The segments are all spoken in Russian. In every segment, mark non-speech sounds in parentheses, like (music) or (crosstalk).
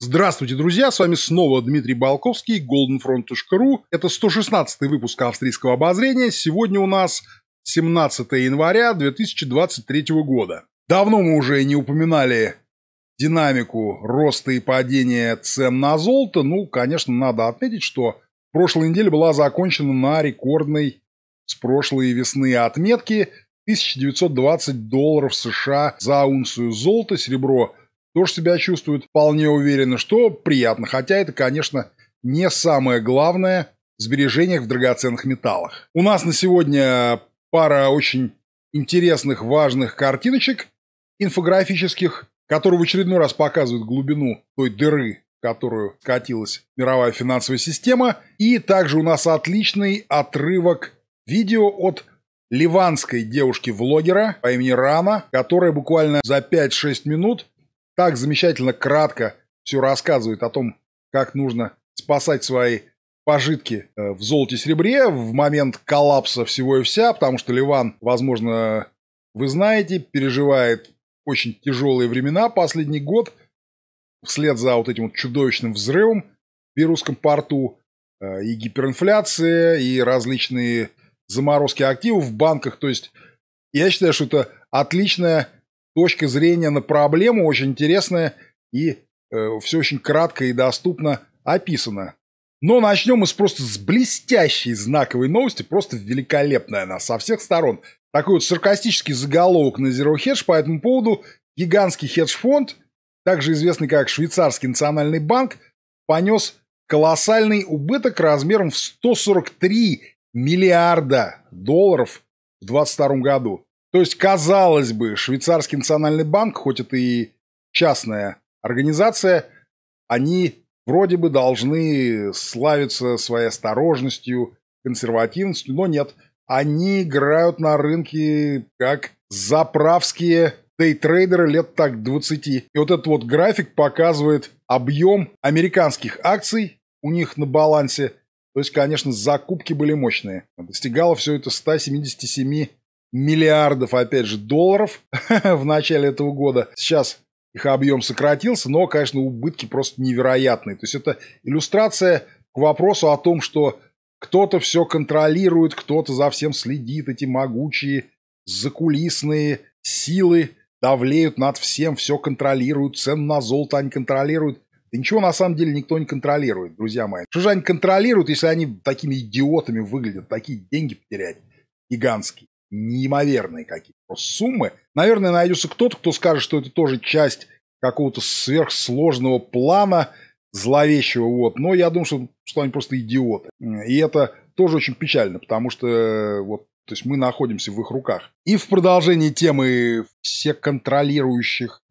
Здравствуйте, друзья! С вами снова Дмитрий Балковский, goldenfront.ru. Это 116-й выпуск австрийского обозрения. Сегодня у нас 17 января 2023 года. Давно мы уже не упоминали динамику роста и падения цен на золото. Ну, конечно, надо отметить, что прошлой неделе была закончена на рекордной с прошлой весны отметки 1920 долларов США за унцию золота, серебро тоже себя чувствуют вполне уверенно, что приятно, хотя это, конечно, не самое главное в сбережениях в драгоценных металлах. У нас на сегодня пара очень интересных, важных картиночек инфографических, которые в очередной раз показывают глубину той дыры, которую скатилась мировая финансовая система. И также у нас отличный отрывок видео от ливанской девушки-влогера по имени Рана, которая буквально за 5-6 минут так замечательно кратко все рассказывает о том, как нужно спасать свои пожитки э, в золоте-серебре в момент коллапса всего и вся, потому что Ливан, возможно, вы знаете, переживает очень тяжелые времена последний год, вслед за вот этим вот чудовищным взрывом в Берусском порту, э, и гиперинфляция, и различные заморозки активов в банках. То есть я считаю, что это отличная точка зрения на проблему очень интересная и э, все очень кратко и доступно описано. Но начнем мы с просто с блестящей знаковой новости, просто великолепная она со всех сторон. Такой вот саркастический заголовок на Zero Hedge по этому поводу. Гигантский хедж-фонд, также известный как Швейцарский национальный банк, понес колоссальный убыток размером в 143 миллиарда долларов в 2022 году. То есть, казалось бы, швейцарский национальный банк, хоть это и частная организация, они вроде бы должны славиться своей осторожностью, консервативностью, но нет. Они играют на рынке как заправские дейтрейдеры лет так 20. И вот этот вот график показывает объем американских акций у них на балансе. То есть, конечно, закупки были мощные. Достигало все это 177 миллиардов, опять же, долларов (laughs) в начале этого года. Сейчас их объем сократился, но, конечно, убытки просто невероятные. То есть это иллюстрация к вопросу о том, что кто-то все контролирует, кто-то за всем следит, эти могучие закулисные силы давлеют над всем, все контролируют, цен на золото они контролируют. Да ничего на самом деле никто не контролирует, друзья мои. Что же они контролируют, если они такими идиотами выглядят, такие деньги потерять гигантские? неимоверные какие-то суммы. Наверное, найдется кто-то, кто скажет, что это тоже часть какого-то сверхсложного плана зловещего. Вот. Но я думаю, что, что они просто идиоты. И это тоже очень печально, потому что э, вот то есть мы находимся в их руках. И в продолжении темы все контролирующих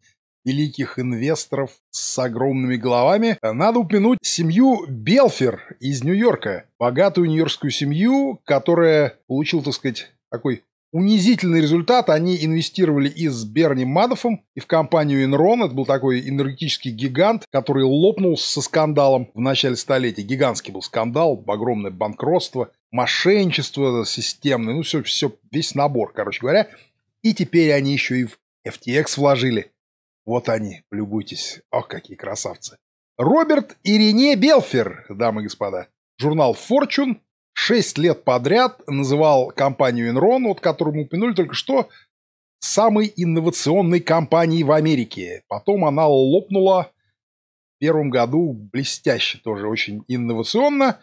великих инвесторов с огромными головами, э, надо упомянуть семью Белфер из Нью-Йорка. Богатую нью-йоркскую семью, которая получила, так сказать, такой унизительный результат. Они инвестировали и с Берни Мадофом, и в компанию Enron. Это был такой энергетический гигант, который лопнул со скандалом в начале столетия. Гигантский был скандал, огромное банкротство, мошенничество системное, ну все, все, весь набор, короче говоря. И теперь они еще и в FTX вложили. Вот они, полюбуйтесь. Ох, какие красавцы. Роберт Ирине Белфер, дамы и господа. Журнал Fortune, шесть лет подряд называл компанию Enron, вот которую мы упомянули только что, самой инновационной компанией в Америке. Потом она лопнула в первом году блестяще тоже, очень инновационно.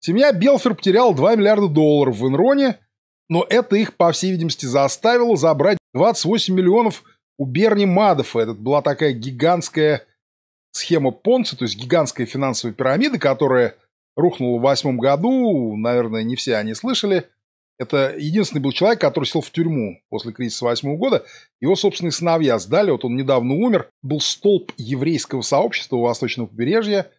Семья Белфер потеряла 2 миллиарда долларов в Энроне, но это их, по всей видимости, заставило забрать 28 миллионов у Берни Мадов. Это была такая гигантская схема Понца, то есть гигантская финансовая пирамида, которая Рухнул в восьмом году, наверное, не все они слышали. Это единственный был человек, который сел в тюрьму после кризиса восьмого года. Его собственные сыновья сдали, вот он недавно умер. Был столб еврейского сообщества у восточного побережья,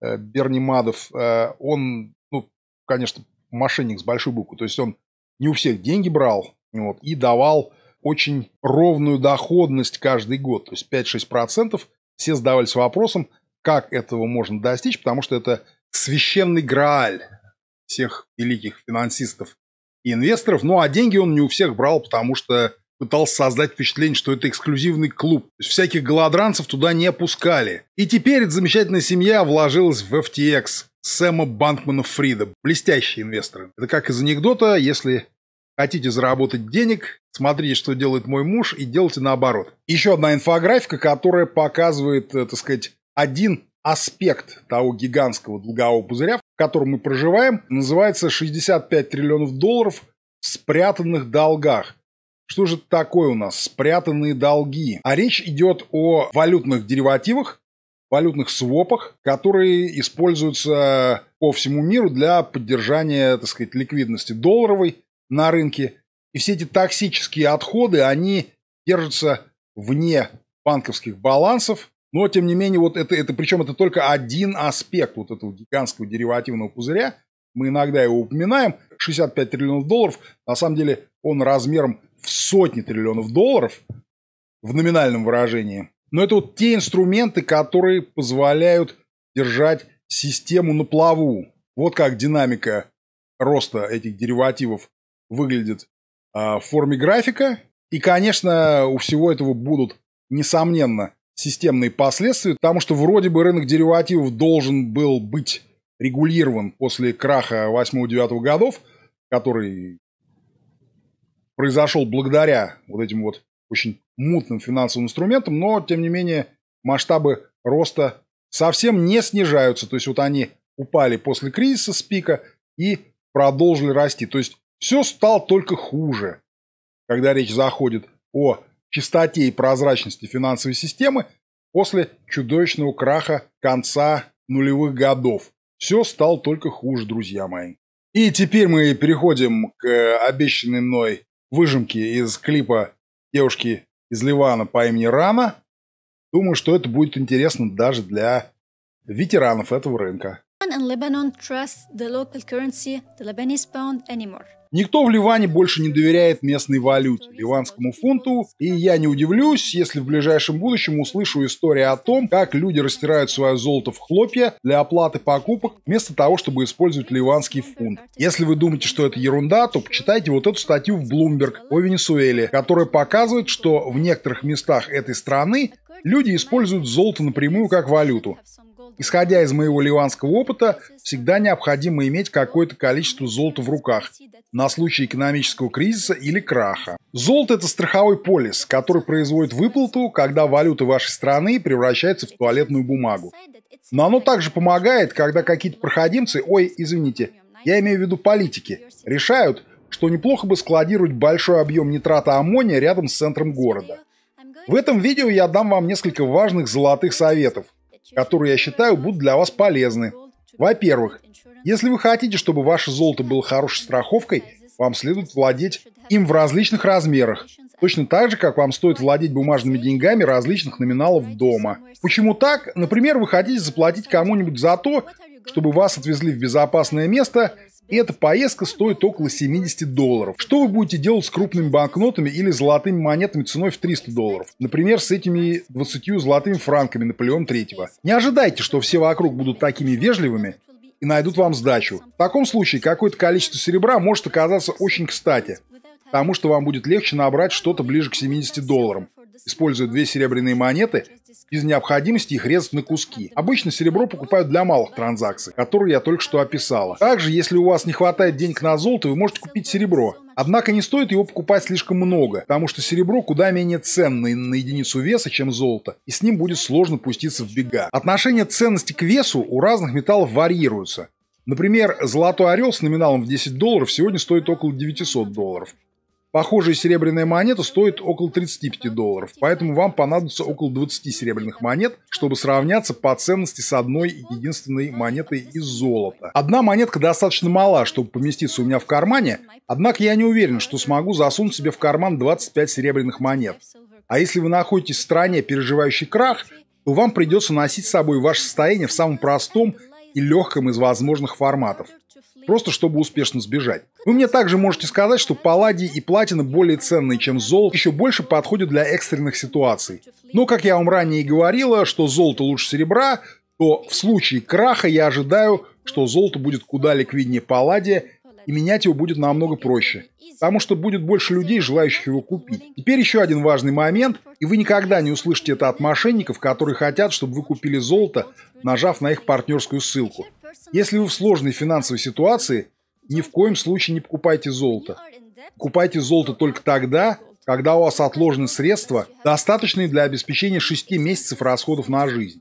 э, Берни Мадов. Э, он, ну, конечно, мошенник с большой буквы, то есть он не у всех деньги брал вот, и давал очень ровную доходность каждый год, то есть 5-6%. Все задавались вопросом, как этого можно достичь, потому что это священный грааль всех великих финансистов и инвесторов. Ну, а деньги он не у всех брал, потому что пытался создать впечатление, что это эксклюзивный клуб. всяких голодранцев туда не пускали. И теперь эта замечательная семья вложилась в FTX Сэма Банкмана Фрида. Блестящие инвесторы. Это как из анекдота, если хотите заработать денег, смотрите, что делает мой муж, и делайте наоборот. Еще одна инфографика, которая показывает, э, так сказать, один аспект того гигантского долгового пузыря, в котором мы проживаем, называется 65 триллионов долларов в спрятанных долгах. Что же это такое у нас спрятанные долги? А речь идет о валютных деривативах, валютных свопах, которые используются по всему миру для поддержания, так сказать, ликвидности долларовой на рынке. И все эти токсические отходы, они держатся вне банковских балансов, но, тем не менее, вот это, это причем это только один аспект вот этого гигантского деривативного пузыря. Мы иногда его упоминаем. 65 триллионов долларов. На самом деле он размером в сотни триллионов долларов в номинальном выражении. Но это вот те инструменты, которые позволяют держать систему на плаву. Вот как динамика роста этих деривативов выглядит а, в форме графика. И, конечно, у всего этого будут, несомненно, системные последствия, потому что вроде бы рынок деривативов должен был быть регулирован после краха 8-9 годов, который произошел благодаря вот этим вот очень мутным финансовым инструментам, но, тем не менее, масштабы роста совсем не снижаются. То есть вот они упали после кризиса с пика и продолжили расти. То есть все стало только хуже, когда речь заходит о чистоте и прозрачности финансовой системы после чудовищного краха конца нулевых годов. Все стало только хуже, друзья мои. И теперь мы переходим к э, обещанной мной выжимке из клипа девушки из Ливана по имени Рана. Думаю, что это будет интересно даже для ветеранов этого рынка. and Lebanon trusts the local currency, the Lebanese pound, anymore. Никто в Ливане больше не доверяет местной валюте, ливанскому фунту, и я не удивлюсь, если в ближайшем будущем услышу историю о том, как люди растирают свое золото в хлопья для оплаты покупок, вместо того, чтобы использовать ливанский фунт. Если вы думаете, что это ерунда, то почитайте вот эту статью в Bloomberg о Венесуэле, которая показывает, что в некоторых местах этой страны люди используют золото напрямую как валюту. Исходя из моего ливанского опыта, всегда необходимо иметь какое-то количество золота в руках на случай экономического кризиса или краха. Золото – это страховой полис, который производит выплату, когда валюта вашей страны превращается в туалетную бумагу. Но оно также помогает, когда какие-то проходимцы, ой, извините, я имею в виду политики, решают, что неплохо бы складировать большой объем нитрата аммония рядом с центром города. В этом видео я дам вам несколько важных золотых советов, которые, я считаю, будут для вас полезны. Во-первых, если вы хотите, чтобы ваше золото было хорошей страховкой, вам следует владеть им в различных размерах, точно так же, как вам стоит владеть бумажными деньгами различных номиналов дома. Почему так? Например, вы хотите заплатить кому-нибудь за то, чтобы вас отвезли в безопасное место, и эта поездка стоит около 70 долларов. Что вы будете делать с крупными банкнотами или золотыми монетами ценой в 300 долларов? Например, с этими 20 золотыми франками Наполеон III. Не ожидайте, что все вокруг будут такими вежливыми, и найдут вам сдачу. В таком случае какое-то количество серебра может оказаться очень кстати, потому что вам будет легче набрать что-то ближе к 70 долларам, используя две серебряные монеты из необходимости их резать на куски. Обычно серебро покупают для малых транзакций, которые я только что описала. Также, если у вас не хватает денег на золото, вы можете купить серебро. Однако не стоит его покупать слишком много, потому что серебро куда менее ценное на единицу веса, чем золото, и с ним будет сложно пуститься в бега. Отношение ценности к весу у разных металлов варьируется. Например, золотой орел с номиналом в 10 долларов сегодня стоит около 900 долларов, Похожая серебряная монета стоит около 35 долларов, поэтому вам понадобится около 20 серебряных монет, чтобы сравняться по ценности с одной единственной монетой из золота. Одна монетка достаточно мала, чтобы поместиться у меня в кармане, однако я не уверен, что смогу засунуть себе в карман 25 серебряных монет. А если вы находитесь в стране, переживающей крах, то вам придется носить с собой ваше состояние в самом простом и легком из возможных форматов. Просто чтобы успешно сбежать. Вы мне также можете сказать, что палладий и платина более ценные, чем золото, еще больше подходят для экстренных ситуаций. Но, как я вам ранее и говорила, что золото лучше серебра, то в случае краха я ожидаю, что золото будет куда ликвиднее палладия, и менять его будет намного проще – потому что будет больше людей, желающих его купить. Теперь еще один важный момент, и вы никогда не услышите это от мошенников, которые хотят, чтобы вы купили золото, нажав на их партнерскую ссылку. Если вы в сложной финансовой ситуации, ни в коем случае не покупайте золото. Покупайте золото только тогда, когда у вас отложены средства, достаточные для обеспечения 6 месяцев расходов на жизнь.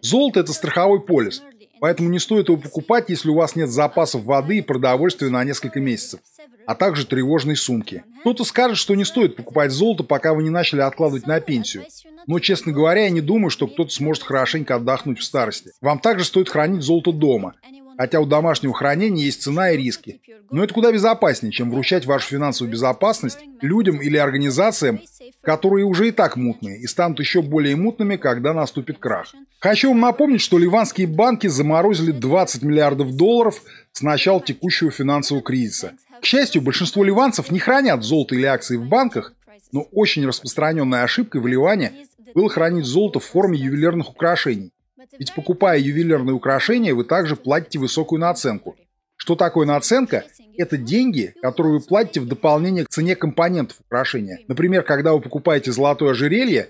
Золото – это страховой полис, поэтому не стоит его покупать, если у вас нет запасов воды и продовольствия на несколько месяцев а также тревожной сумки. Кто-то ну, скажет, что не стоит покупать золото, пока вы не начали откладывать на пенсию. Но, честно говоря, я не думаю, что кто-то сможет хорошенько отдохнуть в старости. Вам также стоит хранить золото дома, Хотя у домашнего хранения есть цена и риски. Но это куда безопаснее, чем вручать вашу финансовую безопасность людям или организациям, которые уже и так мутные и станут еще более мутными, когда наступит крах. Хочу вам напомнить, что ливанские банки заморозили 20 миллиардов долларов с начала текущего финансового кризиса. К счастью, большинство ливанцев не хранят золото или акции в банках, но очень распространенной ошибкой в Ливане было хранить золото в форме ювелирных украшений ведь покупая ювелирные украшения, вы также платите высокую наценку. Что такое наценка? Это деньги, которые вы платите в дополнение к цене компонентов украшения. Например, когда вы покупаете золотое ожерелье,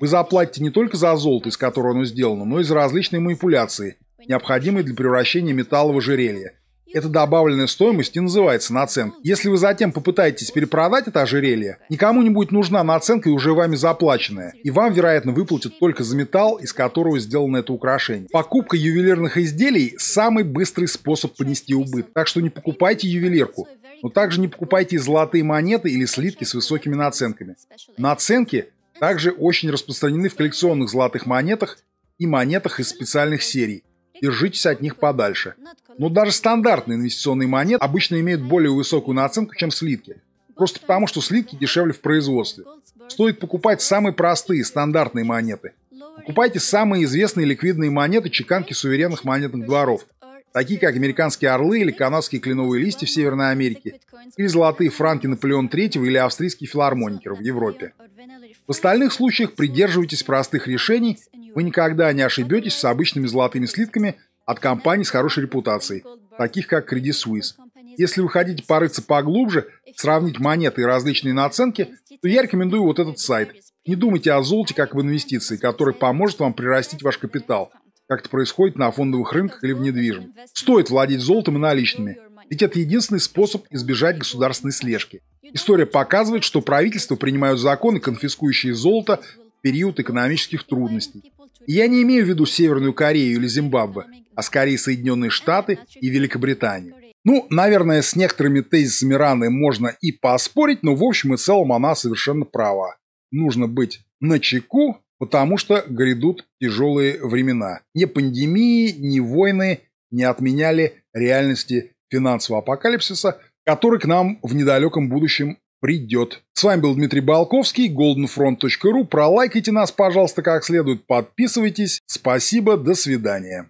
вы заплатите не только за золото, из которого оно сделано, но и за различные манипуляции, необходимые для превращения металла в ожерелье. Эта добавленная стоимость не называется наценкой. Если вы затем попытаетесь перепродать это ожерелье, никому не будет нужна наценка и уже вами заплаченная, и вам, вероятно, выплатят только за металл, из которого сделано это украшение. Покупка ювелирных изделий – самый быстрый способ понести убыток, так что не покупайте ювелирку. Но также не покупайте золотые монеты или слитки с высокими наценками. Наценки также очень распространены в коллекционных золотых монетах и монетах из специальных серий, держитесь от них подальше. Но даже стандартные инвестиционные монеты обычно имеют более высокую наценку, чем слитки. Просто потому, что слитки дешевле в производстве. Стоит покупать самые простые, стандартные монеты. Покупайте самые известные ликвидные монеты чеканки суверенных монетных дворов такие как американские орлы или канадские кленовые листья в Северной Америке, или золотые франки Наполеон III или австрийский филармоникер в Европе. В остальных случаях придерживайтесь простых решений, вы никогда не ошибетесь с обычными золотыми слитками от компаний с хорошей репутацией, таких как Credit Suisse. Если вы хотите порыться поглубже, сравнить монеты и различные наценки, то я рекомендую вот этот сайт. Не думайте о золоте как об инвестиции, который поможет вам прирастить ваш капитал – как это происходит на фондовых рынках или в недвижимости. Стоит владеть золотом и наличными, ведь это единственный способ избежать государственной слежки. История показывает, что правительства принимают законы, конфискующие золото в период экономических трудностей. И я не имею в виду Северную Корею или Зимбабве, а скорее Соединенные Штаты и Великобританию. Ну, наверное, с некоторыми тезисами Раны можно и поспорить, но в общем и целом она совершенно права. Нужно быть на чеку. Потому что грядут тяжелые времена. Ни пандемии, ни войны не отменяли реальности финансового апокалипсиса, который к нам в недалеком будущем придет. С вами был Дмитрий Балковский, goldenfront.ru. Пролайкайте нас, пожалуйста, как следует, подписывайтесь. Спасибо, до свидания.